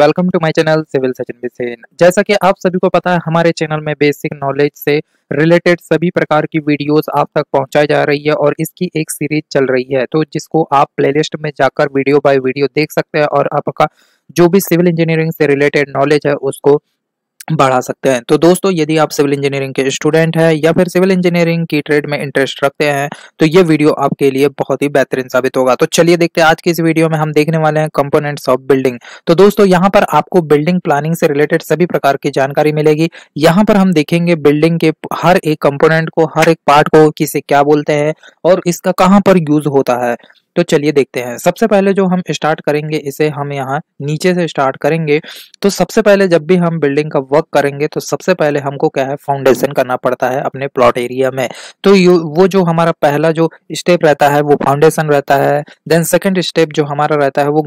welcome to my channel civil Sachin Bisen जैसा कि आप सभी को पता है हमारे चैनल में बेसिक नॉलेज से रिलेटेड सभी प्रकार की वीडियोस आप तक पहुंचाई जा रही है और इसकी एक सीरीज चल रही है तो जिसको आप प्लेलिस्ट में जाकर वीडियो बाय वीडियो देख सकते हैं और आपका जो भी सिविल इंजीनियरिंग से रिलेटेड नॉलेज है उसको बढ़ा सकते हैं तो दोस्तों यदि आप सिविल इंजीनियरिंग के स्टूडेंट हैं या फिर सिविल इंजीनियरिंग की ट्रेड में इंटरेस्ट रखते हैं तो ये वीडियो आपके लिए बहुत ही बेहतरीन साबित होगा तो चलिए देखते हैं आज के इस वीडियो में हम देखने वाले हैं कंपोनेंट्स ऑफ बिल्डिंग तो दोस्तों यहाँ पर आपको बिल्डिंग प्लानिंग से रिलेटेड सभी प्रकार की जानकारी मिलेगी यहाँ पर हम देखेंगे बिल्डिंग के हर एक कंपोनेंट को हर एक पार्ट को किसे क्या बोलते हैं और इसका कहाँ पर यूज होता है तो चलिए देखते हैं सबसे पहले जो हम स्टार्ट करेंगे इसे हम यहाँ नीचे से स्टार्ट करेंगे तो सबसे पहले जब भी हम बिल्डिंग का वर्क करेंगे तो सबसे पहले हमको क्या है फाउंडेशन करना पड़ता है अपने प्लॉट एरिया में तो वो जो हमारा पहला जो स्टेप रहता है वो फाउंडेशन रहता है देन सेकेंड स्टेप जो हमारा रहता है वो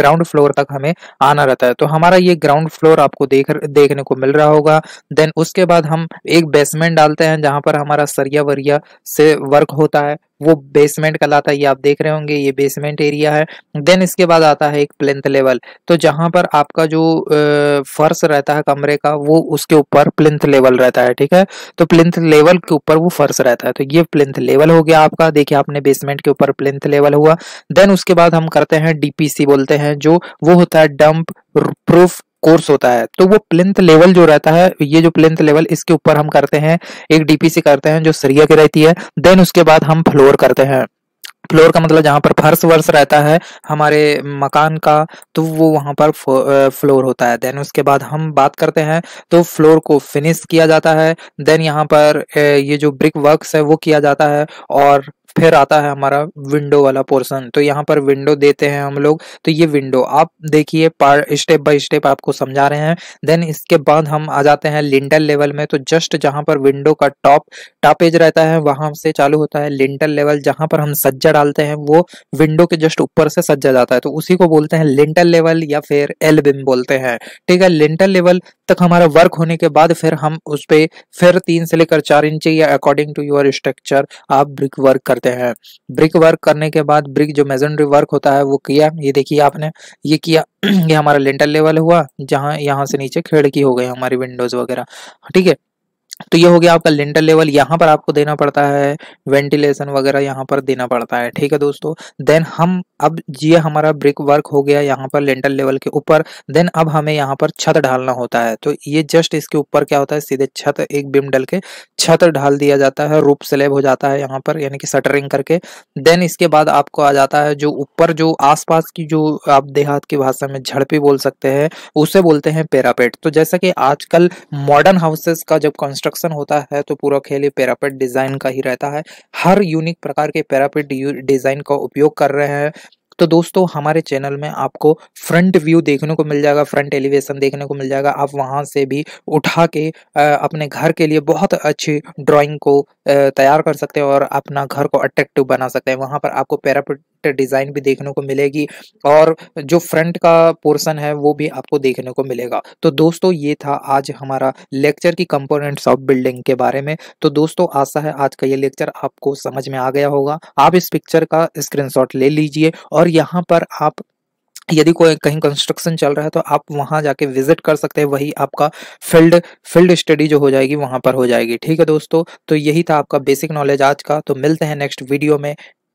ग्राउंड फ्लोर तक हमें आना रहता है तो हमारा ये ग्राउंड फ्लोर आपको देख देखने को मिल रहा होगा देन उसके बाद हम एक बेसमेंट डालते हैं जहां पर हमारा सरिया वरिया से वर्क होता है वो बेसमेंट कहलाता है ये आप देख रहे होंगे ये बेसमेंट एरिया है देन इसके बाद आता है एक प्लिंथ लेवल तो जहां पर आपका जो फर्श रहता है कमरे का वो उसके ऊपर प्लेंथ लेवल रहता है ठीक है तो प्लिंथ लेवल के ऊपर वो फर्श रहता है तो ये प्लिंथ लेवल हो गया आपका देखिए आपने बेसमेंट के ऊपर प्लिंथ लेवल हुआ देन उसके बाद हम करते हैं डीपीसी बोलते हैं जो वो होता है डंप प्रूफ कोर्स होता है तो वो प्लिंथ लेवल जो रहता है ये जो प्लिंथ लेवल इसके ऊपर हम करते हैं एक डीपीसी करते हैं जो सरिया की रहती है देन उसके बाद हम फ्लोर करते हैं फ्लोर का मतलब जहाँ पर फर्श वर्ष रहता है हमारे मकान का तो वो वहां पर फ्लोर होता है देन उसके बाद हम बात करते हैं तो फ्लोर को फिनिश किया जाता है देन यहाँ पर ये जो ब्रिक वर्क्स है वो किया जाता है और फिर आता है हमारा विंडो वाला पोर्सन तो यहाँ पर विंडो देते हैं हम लोग तो ये विंडो आप देखिए स्टेप बाय स्टेप आपको समझा रहे हैं देन इसके बाद हम आ जाते हैं लिंटल लेवल में तो जस्ट जहाँ पर विंडो का टॉप टॉप एज रहता है वहां से चालू होता है लिंटल लेवल जहाँ पर हम सज्जा डालते हैं वो विंडो के जस्ट ऊपर से सज्जा जाता है तो उसी को बोलते हैं लिंटल लेवल या फिर एलबिम बोलते हैं ठीक है लिंटल लेवल तक हमारा वर्क होने के बाद फिर हम उस पर फिर तीन से लेकर चार इंच या अकॉर्डिंग टू योर स्ट्रक्चर आप ब्रिक वर्क करते हैं ब्रिक वर्क करने के बाद ब्रिक जो मेजनरी वर्क होता है वो किया ये देखिए आपने ये किया ये हमारा लेंटर लेवल हुआ जहाँ यहाँ से नीचे खिड़की हो गई हमारी विंडोज वगैरह ठीक है तो ये हो गया आपका लिंटर लेवल यहाँ पर आपको देना पड़ता है वेंटिलेशन वगैरह यहाँ पर देना पड़ता है ठीक है दोस्तों देन हम अब ये हमारा ब्रिक वर्क हो गया यहाँ पर लिंटर लेवल के ऊपर देन अब हमें यहाँ पर छत ढालना होता है तो ये जस्ट इसके ऊपर क्या होता है सीधे छत एक बिम डल के छत ढाल दिया जाता है रूप स्लेब हो जाता है यहाँ पर यानी कि सटरिंग करके देन इसके बाद आपको आ जाता है जो ऊपर जो आस की जो आप देहात की भाषा में झड़पी बोल सकते हैं उसे बोलते हैं पेरापेट तो जैसा कि आजकल मॉडर्न हाउसेस का जब कंस्ट्रक्ट कंस्ट्रक्शन होता है तो पूरा खेल ये पैरापेट डिज़ाइन का ही रहता है हर यूनिक प्रकार के पैरापेट डिज़ाइन का उपयोग कर रहे हैं तो दोस्तों हमारे चैनल में आपको फ्रंट व्यू देखने को मिल जाएगा फ्रंट एलिवेशन देखने को मिल जाएगा आप वहां से भी उठा के अपने घर के लिए बहुत अच्छी ड्राइंग को तैयार कर सकते हैं और अपना घर को अट्रैक्टिव बना सकते हैं वहां पर आपको पैरापेट डिज़ाइन भी देखने को मिलेगी और जो फ्रंट का पोर्शन है वो भी आपको देखने को मिलेगा तो दोस्तों ये था आज हमारा लेक्चर की कंपोनेंट्स ऑफ बिल्डिंग के बारे में तो दोस्तों आशा है आज का ये लेक्चर आपको समझ में आ गया होगा आप इस पिक्चर का स्क्रीनशॉट ले लीजिए और यहाँ पर आप यदि कोई कहीं कंस्ट्रक्शन चल रहा है तो आप वहां जाके विजिट कर सकते हैं वही आपका फील्ड फील्ड स्टडी जो हो जाएगी वहां पर हो जाएगी ठीक है दोस्तों तो यही था आपका बेसिक नॉलेज आज का तो मिलते हैं नेक्स्ट वीडियो में